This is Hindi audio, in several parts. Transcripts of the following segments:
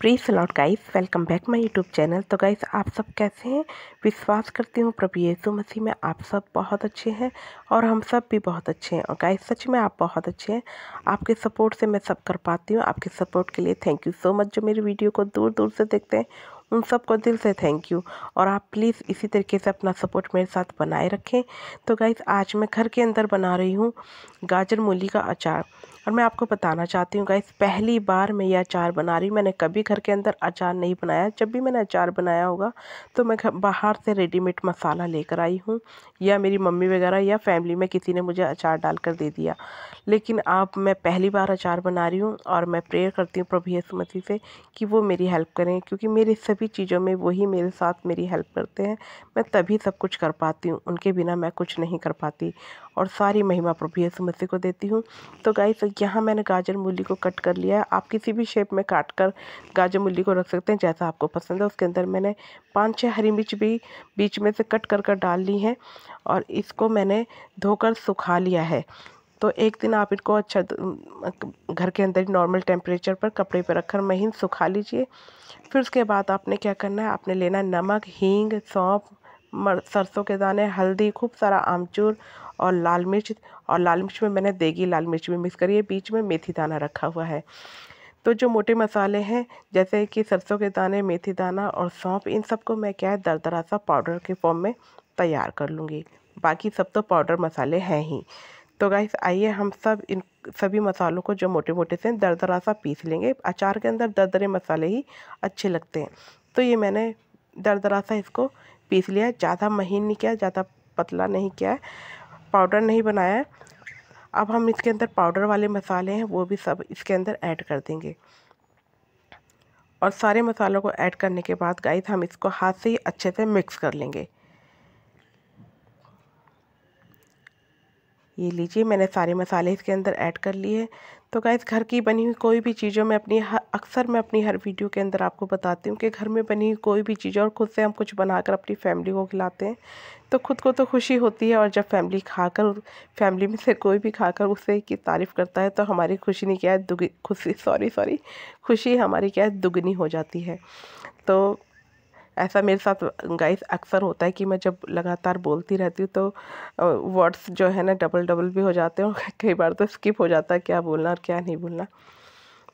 प्री सलॉट guys welcome back my YouTube channel so guys आप सब कैसे हैं विश्वास करती हूँ प्रभु येसु मसीह में आप सब बहुत अच्छे हैं और हम सब भी बहुत अच्छे हैं और गाइस सच में आप बहुत अच्छे हैं आपके सपोर्ट से मैं सब कर पाती हूँ आपके सपोर्ट के लिए थैंक यू सो मच जो मेरी वीडियो को दूर दूर से देखते हैं उन सबको दिल से थैंक यू और आप प्लीज़ इसी तरीके से अपना सपोर्ट मेरे साथ बनाए रखें तो गाइज़ आज मैं घर के अंदर बना रही हूँ गाजर मूली का अचार और मैं आपको बताना चाहती हूँ गाइस पहली बार मैं ये अचार बना रही हूँ मैंने कभी घर के अंदर अचार नहीं बनाया जब भी मैंने अचार बनाया होगा तो मैं बाहर से रेडीमेड मसाला लेकर आई हूँ या मेरी मम्मी वगैरह या फैमिली में किसी ने मुझे अचार डाल कर दे दिया लेकिन आप मैं पहली बार अचार बना रही हूँ और मैं प्रेयर करती हूँ प्रभु यीशु मसीह से कि वो मेरी हेल्प करें क्योंकि मेरी सभी चीज़ों में वही मेरे साथ मेरी हेल्प करते हैं मैं तभी सब कुछ कर पाती हूँ उनके बिना मैं कुछ नहीं कर पाती और सारी महिमा प्रभु यीशु मसीह को देती हूँ तो गाइस यहाँ मैंने गाजर मूली को कट कर लिया है आप किसी भी शेप में काट कर गाजर मूली को रख सकते हैं जैसा आपको पसंद है उसके अंदर मैंने पाँच छः हरी मिर्च भी बीच में से कट कर कर डाल ली हैं और इसको मैंने धोकर सुखा लिया है तो एक दिन आप इनको अच्छा घर के अंदर नॉर्मल टेम्परेचर पर कपड़े पर रखकर महीन सुखा लीजिए फिर उसके बाद आपने क्या करना है आपने लेना नमक हींग सौंफ सरसों के दाने हल्दी खूब सारा आमचूर और लाल मिर्च और लाल मिर्च में मैंने देगी लाल मिर्च भी मिक्स करी है बीच में मेथी दाना रखा हुआ है तो जो मोटे मसाले हैं जैसे कि सरसों के दाने मेथी दाना और सौंप इन सबको मैं क्या है दरदरा सा पाउडर के फॉर्म में तैयार कर लूँगी बाकी सब तो पाउडर मसाले हैं ही तो गाइस आइए हम सब इन सभी मसालों को जो मोटे मोटे से दरदरा सा पीस लेंगे अचार के अंदर दरदरे मसाले ही अच्छे लगते हैं तो ये मैंने दरदरा सा इसको पीस लिया ज़्यादा महीन नहीं किया ज़्यादा पतला नहीं किया है पाउडर नहीं बनाया अब हम इसके अंदर पाउडर वाले मसाले हैं वो भी सब इसके अंदर ऐड कर देंगे और सारे मसालों को ऐड करने के बाद गाइस हम इसको हाथ से ही अच्छे से मिक्स कर लेंगे ये लीजिए मैंने सारे मसाले इसके अंदर ऐड कर लिए हैं तो गाइस घर की बनी हुई कोई भी चीज़ों में अपनी अक्सर मैं अपनी हर वीडियो के अंदर आपको बताती हूँ कि घर में बनी हुई कोई भी चीज़ और खुद से हम कुछ बनाकर अपनी फैमिली को खिलाते हैं तो खुद को तो खुशी होती है और जब फैमिली खाकर फैमिली में से कोई भी खाकर उसे की तारीफ़ करता है तो हमारी खुशी नहीं क्या है दुगनी खुशी सॉरी सॉरी खुशी हमारी क्या है दुगनी हो जाती है तो ऐसा मेरे साथ गाइस अक्सर होता है कि मैं जब लगातार बोलती रहती हूँ तो वर्ड्स जो है ना डबल डबल भी हो जाते हैं कई बार तो स्किप हो जाता है क्या बोलना और क्या नहीं बोलना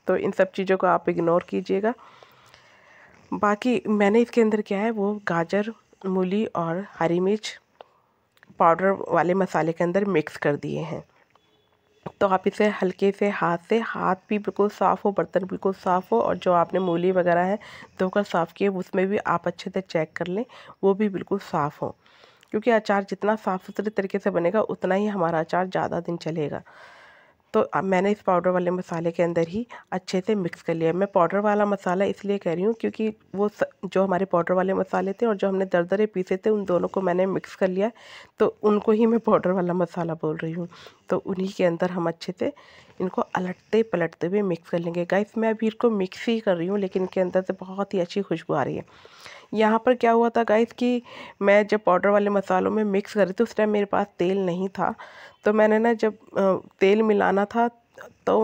तो इन सब चीज़ों को आप इग्नोर कीजिएगा बाकी मैंने इसके अंदर क्या है वो गाजर मूली और हरी मिर्च पाउडर वाले मसाले के अंदर मिक्स कर दिए हैं तो आप इसे हल्के से हाथ से हाथ भी बिल्कुल साफ़ हो बर्तन बिल्कुल साफ़ हो और जो आपने मूली वगैरह है धोकर साफ़ किए उसमें भी आप अच्छे से चेक कर लें वो भी बिल्कुल साफ़ हो क्योंकि अचार जितना साफ़ सुथरे तरीके से बनेगा उतना ही हमारा अचार ज़्यादा दिन चलेगा तो मैंने इस पाउडर वाले मसाले के अंदर ही अच्छे से मिक्स कर लिया मैं पाउडर वाला मसाला इसलिए कह रही हूँ क्योंकि वो स, जो हमारे पाउडर वाले मसाले थे और जो हमने दर दरे पीसे थे उन दोनों को मैंने मिक्स कर लिया तो उनको ही मैं पाउडर वाला मसाला बोल रही हूँ तो उन्हीं के अंदर हम अच्छे से इनको अलटते पलटते हुए मिक्स कर लेंगे गाइस मैं अभी इनको मिक्स ही कर रही हूँ लेकिन इनके अंदर से बहुत ही अच्छी खुशबू आ रही है यहाँ पर क्या हुआ था गाइस कि मैं जब पाउडर वाले मसालों में मिक्स कर रही थी उस टाइम मेरे पास तेल नहीं था तो मैंने ना जब तेल मिलाना था तो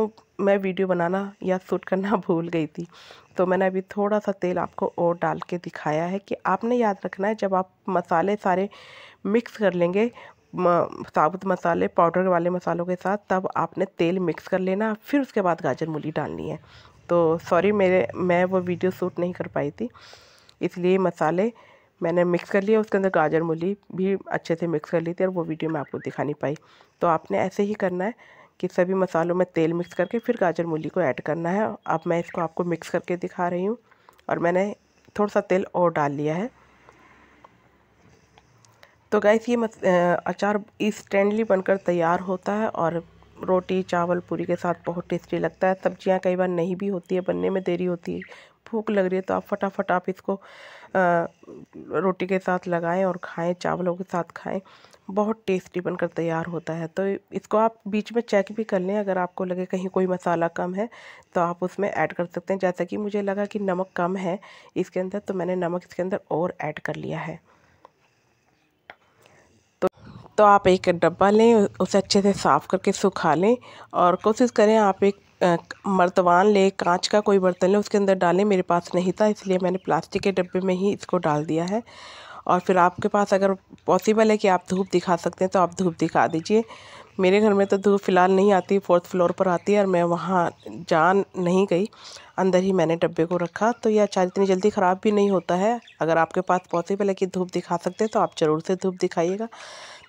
मैं वीडियो बनाना या शूट करना भूल गई थी तो मैंने अभी थोड़ा सा तेल आपको और डाल के दिखाया है कि आपने याद रखना है जब आप मसाले सारे मिक्स कर लेंगे साबुत मसाले पाउडर वाले मसालों के साथ तब आपने तेल मिक्स कर लेना फिर उसके बाद गाजर मूली डालनी है तो सॉरी मेरे मैं वो वीडियो शूट नहीं कर पाई थी इसलिए मसाले मैंने मिक्स कर लिया उसके अंदर गाजर मूली भी अच्छे से मिक्स कर ली थी और वो वीडियो मैं आपको दिखा नहीं पाई तो आपने ऐसे ही करना है कि सभी मसालों में तेल मिक्स करके फिर गाजर मूली को ऐड करना है अब मैं इसको आपको मिक्स करके दिखा रही हूँ और मैंने थोड़ा सा तेल और डाल लिया है तो गैस ये मस अचार इंस्टेंटली बनकर तैयार होता है और रोटी चावल पूरी के साथ बहुत टेस्टी लगता है सब्जियां कई बार नहीं भी होती है बनने में देरी होती है भूख लग रही है तो आप फटाफट आप इसको आ, रोटी के साथ लगाएं और खाएं चावलों के साथ खाएं बहुत टेस्टी बनकर तैयार होता है तो इसको आप बीच में चेक भी कर लें अगर आपको लगे कहीं कोई मसाला कम है तो आप उसमें ऐड कर सकते हैं जैसा कि मुझे लगा कि नमक कम है इसके अंदर तो मैंने नमक इसके अंदर और ऐड कर लिया है तो आप एक डब्बा लें उसे अच्छे से साफ़ करके सुखा लें और कोशिश करें आप एक मर्तवान ले कांच का कोई बर्तन लें उसके अंदर डालें मेरे पास नहीं था इसलिए मैंने प्लास्टिक के डब्बे में ही इसको डाल दिया है और फिर आपके पास अगर पॉसिबल है कि आप धूप दिखा सकते हैं तो आप धूप दिखा दीजिए मेरे घर में तो धूप फ़िलहाल नहीं आती फोर्थ फ्लोर पर आती है और मैं वहाँ जान नहीं गई अंदर ही मैंने डब्बे को रखा तो यह अचार इतनी जल्दी ख़राब भी नहीं होता है अगर आपके पास पॉसिबल है कि धूप दिखा सकते हैं तो आप ज़रूर से धूप दिखाइएगा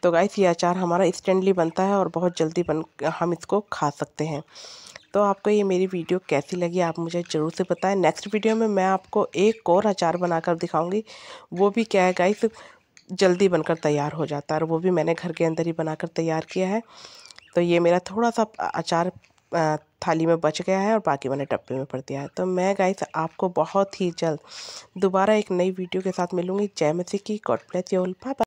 तो गाइस ये अचार हमारा इंस्टेंटली बनता है और बहुत जल्दी बन हम इसको खा सकते हैं तो आपको ये मेरी वीडियो कैसी लगी आप मुझे ज़रूर से बताएं नेक्स्ट वीडियो में मैं आपको एक और अचार बनाकर दिखाऊंगी वो भी क्या है गाइस जल्दी बनकर तैयार हो जाता है और वो भी मैंने घर के अंदर ही बनाकर तैयार किया है तो ये मेरा थोड़ा सा अचार थाली में बच गया है और बाकी मैंने डब्बे में भर दिया है तो मैं गाइस आपको बहुत ही जल्द दोबारा एक नई वीडियो के साथ मिलूँगी जय मसी की God bless you all bye